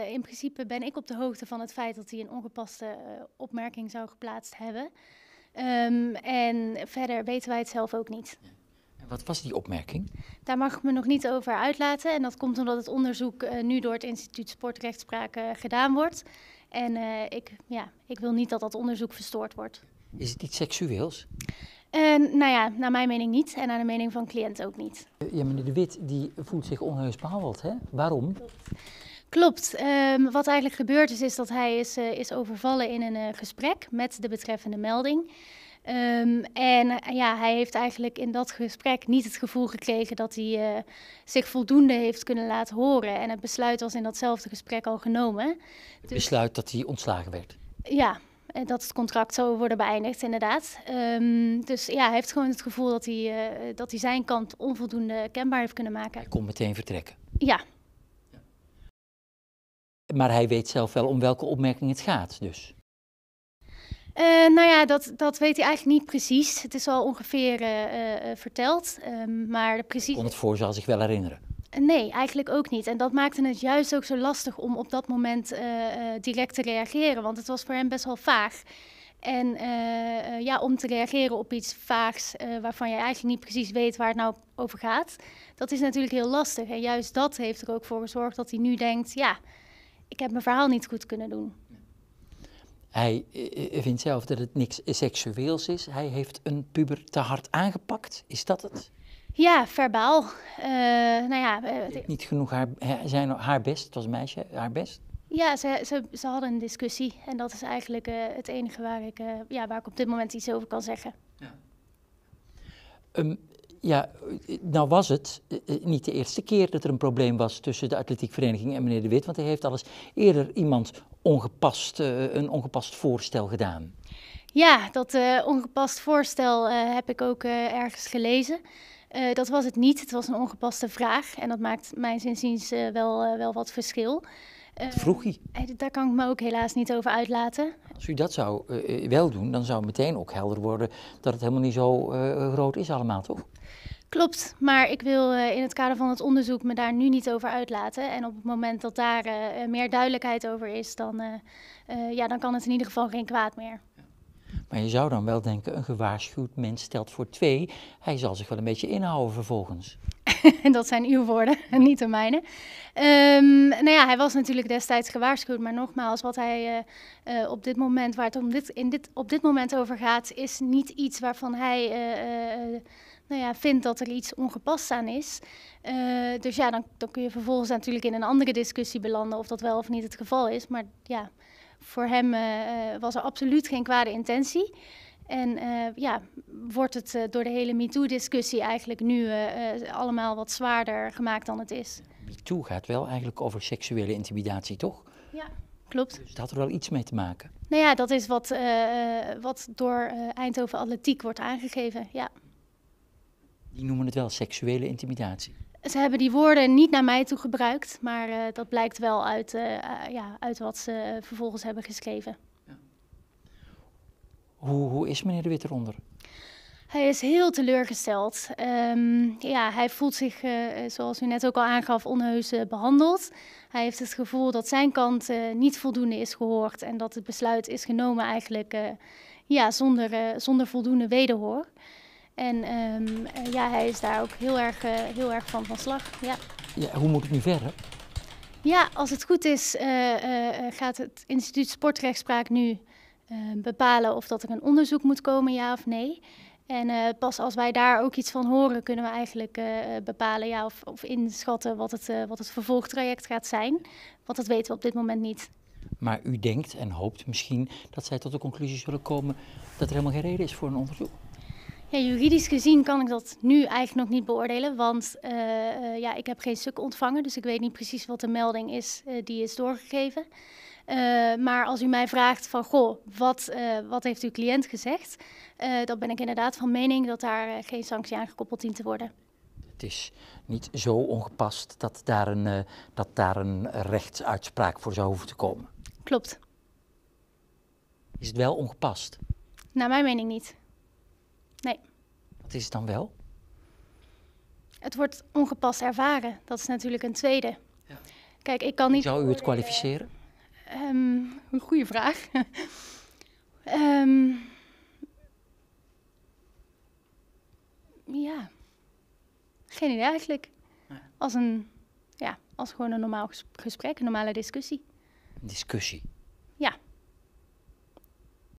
Eh, in principe ben ik op de hoogte van het feit dat hij een ongepaste eh, opmerking zou geplaatst hebben. Ehm, en verder weten wij het zelf ook niet. wat was die opmerking? Daar mag ik me nog niet over uitlaten. En dat komt omdat het onderzoek eh, nu door het instituut Sportrechtspraak gedaan wordt. En ik, ja, ik wil niet dat dat onderzoek verstoord wordt. Is het iets seksueels? Ehm, nou ja, naar mijn mening niet en naar de mening van cliënt ook niet. Ja, meneer De Wit die voelt zich onheus behandeld, Waarom? Klopt. Ehm, wat eigenlijk gebeurd is, is dat hij is, eh, is overvallen in een eh, gesprek met de betreffende melding. Ehm, en eh, ja, hij heeft eigenlijk in dat gesprek niet het gevoel gekregen dat hij zich voldoende heeft kunnen laten horen. En het besluit was in datzelfde gesprek al genomen. Het dus- besluit dat hij ontslagen werd? Ja, en dat het contract zou worden beëindigd, inderdaad. Ehm, dus ja, hij heeft gewoon het gevoel dat hij, dat hij zijn kant onvoldoende kenbaar heeft kunnen maken. Hij kon meteen vertrekken? Ja, maar hij weet zelf wel om welke opmerking het gaat dus. Eh, nou ja, dat, dat weet hij eigenlijk niet precies. Het is al ongeveer eh, eh, verteld, ehm, maar de precies... kon het voor zal zich wel herinneren. Nee, eigenlijk ook niet. En dat maakte het juist ook zo lastig om op dat moment direct te reageren, want het was voor hem best wel vaag. En ja, om te reageren op iets vaags waarvan je eigenlijk niet precies weet waar het nou over gaat, dat is natuurlijk heel lastig. En juist dat heeft er ook voor gezorgd dat hij nu denkt, ja, ik heb mijn verhaal niet goed kunnen doen. Eh, eh, hij vindt zelf dat het niks seksueels is. Hij heeft een puber te hard aangepakt. Is dat het? Ja, verbaal. Uh, nou ja, niet genoeg haar, zijn haar best, het was een meisje, haar best. Ja, ze, ze, ze hadden een discussie. En dat is eigenlijk het enige waar ik, ja, waar ik op dit moment iets over kan zeggen. Ja. Ehm, ja, nou was het eh, eh, niet de eerste keer dat er een probleem was tussen de atletiekvereniging en meneer De Wit, want hij heeft al eens eerder iemand ongepast, eh, een ongepast voorstel gedaan. Ja, dat ongepast voorstel heb ik ook ergens gelezen. dat was het niet, het was een ongepaste vraag en dat maakt mijn zinziens wel, wel wat verschil. Ehm, vroeg daar kan ik me ook helaas niet over uitlaten. Als u dat zou eh, eh, wel doen, dan zou meteen ook helder worden dat het helemaal niet zo uh, eh, rood is allemaal, toch? Klopt, maar ik wil in het kader van het onderzoek me daar nu niet over uitlaten. En op het moment dat daar meer duidelijkheid over is, dan, ja, dan kan het in ieder geval geen kwaad meer. Maar je zou dan wel denken, een gewaarschuwd mens stelt voor twee. Hij zal zich wel een beetje inhouden vervolgens. en dat zijn uw woorden, en niet de mijne. Ehm, nou ja, hij was natuurlijk destijds gewaarschuwd, maar nogmaals, wat hij eh, eh, op dit moment, waar het om dit, in dit, op dit moment over gaat, is niet iets waarvan hij eh, nou ja, vindt dat er iets ongepast aan is. dus ja, dan, dan kun je vervolgens natuurlijk in een andere discussie belanden of dat wel of niet het geval is. Maar ja, voor hem was er absoluut geen kwade intentie. En eh, ja, wordt het eh, door de hele MeToo-discussie eigenlijk nu eh, allemaal wat zwaarder gemaakt dan het is. MeToo gaat wel eigenlijk over seksuele intimidatie, toch? Ja, klopt. Dus dat had er wel iets mee te maken. Nou ja, dat is wat, wat door Eindhoven Atletiek wordt aangegeven, ja. Die noemen het wel seksuele intimidatie. Ze hebben die woorden niet naar mij toe gebruikt, maar dat blijkt wel uit, ja, uit wat ze vervolgens hebben geschreven. Hoe, hoe is meneer De Wit eronder? Hij is heel teleurgesteld. Ehm, ja, hij voelt zich, eh, zoals u net ook al aangaf, onheus eh, behandeld. Hij heeft het gevoel dat zijn kant eh, niet voldoende is gehoord en dat het besluit is genomen eigenlijk ja, zonder, zonder voldoende wederhoor. En ehm, ja, hij is daar ook heel erg, heel erg van van slag. Ja. Ja, hoe moet het nu verder? Ja, als het goed is gaat het instituut sportrechtspraak nu eh, bepalen of dat er een onderzoek moet komen, ja of nee. En eh, pas als wij daar ook iets van horen, kunnen we eigenlijk eh, bepalen ja, of, of inschatten wat het, wat het vervolgtraject gaat zijn. Want dat weten we op dit moment niet. Maar u denkt en hoopt misschien dat zij tot de conclusie zullen komen dat er helemaal geen reden is voor een onderzoek? Ja, juridisch gezien kan ik dat nu eigenlijk nog niet beoordelen, want ja, ik heb geen stuk ontvangen, dus ik weet niet precies wat de melding is die is doorgegeven. Eh, maar als u mij vraagt van, goh, wat, eh, wat heeft uw cliënt gezegd? Uh, dan ben ik inderdaad van mening dat daar geen sanctie aan gekoppeld dient te worden. Het is niet zo ongepast dat daar een, dat daar een rechtsuitspraak voor zou hoeven te komen. Klopt. Is het wel ongepast? Naar mijn mening niet. Nee. Wat is het dan wel? Het wordt ongepast ervaren. Dat is natuurlijk een tweede. Ja. Kijk, ik kan niet. Zou u het kwalificeren? Ehm, een goede vraag. Ehm, ja. Geen idee eigenlijk. Als een, ja, als gewoon een normaal gesprek, een normale discussie. Een discussie.